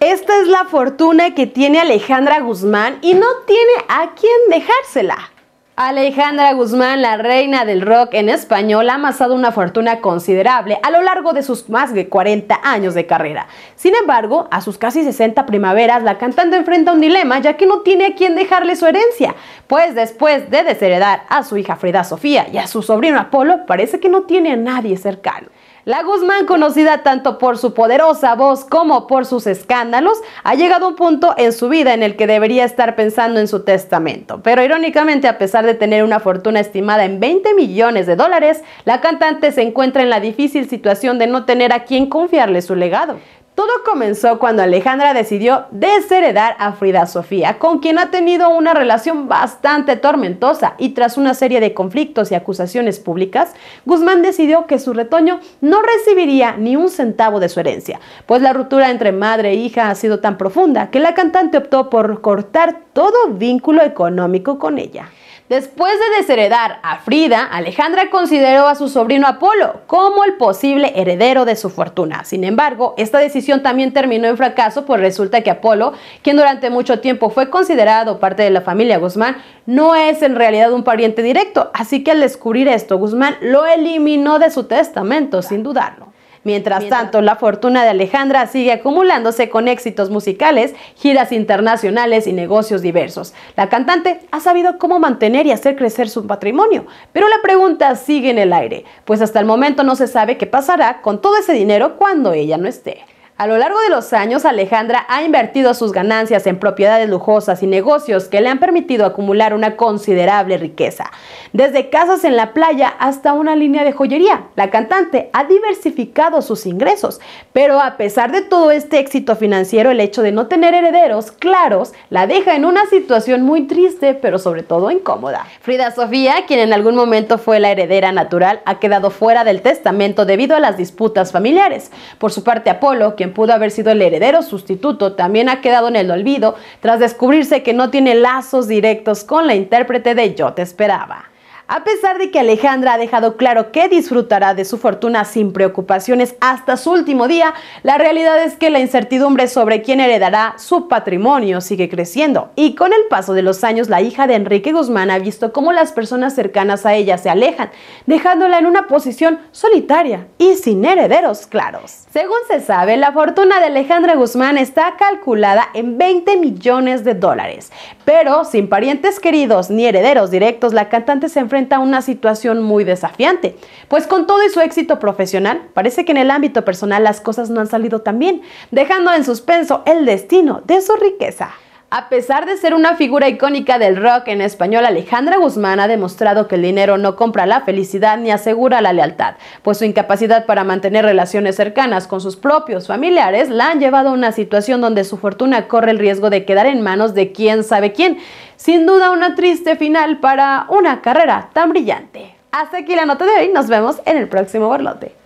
Esta es la fortuna que tiene Alejandra Guzmán y no tiene a quién dejársela. Alejandra Guzmán, la reina del rock en español, ha amasado una fortuna considerable a lo largo de sus más de 40 años de carrera. Sin embargo, a sus casi 60 primaveras, la cantante enfrenta un dilema ya que no tiene a quién dejarle su herencia, pues después de desheredar a su hija Frida Sofía y a su sobrino Apolo, parece que no tiene a nadie cercano. La Guzmán, conocida tanto por su poderosa voz como por sus escándalos, ha llegado a un punto en su vida en el que debería estar pensando en su testamento. Pero irónicamente, a pesar de tener una fortuna estimada en 20 millones de dólares, la cantante se encuentra en la difícil situación de no tener a quien confiarle su legado. Todo comenzó cuando Alejandra decidió desheredar a Frida Sofía, con quien ha tenido una relación bastante tormentosa y tras una serie de conflictos y acusaciones públicas, Guzmán decidió que su retoño no recibiría ni un centavo de su herencia, pues la ruptura entre madre e hija ha sido tan profunda que la cantante optó por cortar todo vínculo económico con ella. Después de desheredar a Frida, Alejandra consideró a su sobrino Apolo como el posible heredero de su fortuna. Sin embargo, esta decisión también terminó en fracaso, pues resulta que Apolo, quien durante mucho tiempo fue considerado parte de la familia Guzmán, no es en realidad un pariente directo, así que al descubrir esto, Guzmán lo eliminó de su testamento sin dudarlo. Mientras, tanto, la fortuna de Alejandra sigue acumulándose con éxitos musicales, giras internacionales y negocios diversos. La cantante ha sabido cómo mantener y hacer crecer su patrimonio, pero la pregunta sigue en el aire, pues hasta el momento no se sabe qué pasará con todo ese dinero cuando ella no esté. A lo largo de los años, Alejandra ha invertido sus ganancias en propiedades lujosas y negocios que le han permitido acumular una considerable riqueza. Desde casas en la playa hasta una línea de joyería, la cantante ha diversificado sus ingresos, pero a pesar de todo este éxito financiero, el hecho de no tener herederos claros la deja en una situación muy triste, pero sobre todo incómoda. Frida Sofía, quien en algún momento fue la heredera natural, ha quedado fuera del testamento debido a las disputas familiares. Por su parte, Apolo, quien pudo haber sido el heredero sustituto, también ha quedado en el olvido tras descubrirse que no tiene lazos directos con la intérprete de Yo te esperaba. A pesar de que Alejandra ha dejado claro que disfrutará de su fortuna sin preocupaciones hasta su último día, la realidad es que la incertidumbre sobre quién heredará su patrimonio sigue creciendo. Y con el paso de los años, la hija de Enrique Guzmán ha visto cómo las personas cercanas a ella se alejan, dejándola en una posición solitaria y sin herederos claros. Según se sabe, la fortuna de Alejandra Guzmán está calculada en 20 millones de dólares, pero sin parientes queridos ni herederos directos, la cantante se enfrenta a una situación muy desafiante. Pues con todo y su éxito profesional, parece que en el ámbito personal las cosas no han salido tan bien, dejando en suspenso el destino de su riqueza. A pesar de ser una figura icónica del rock en español, Alejandra Guzmán ha demostrado que el dinero no compra la felicidad ni asegura la lealtad, pues su incapacidad para mantener relaciones cercanas con sus propios familiares la han llevado a una situación donde su fortuna corre el riesgo de quedar en manos de quién sabe quién. Sin duda una triste final para una carrera tan brillante. Hasta aquí la nota de hoy, nos vemos en el próximo borlote.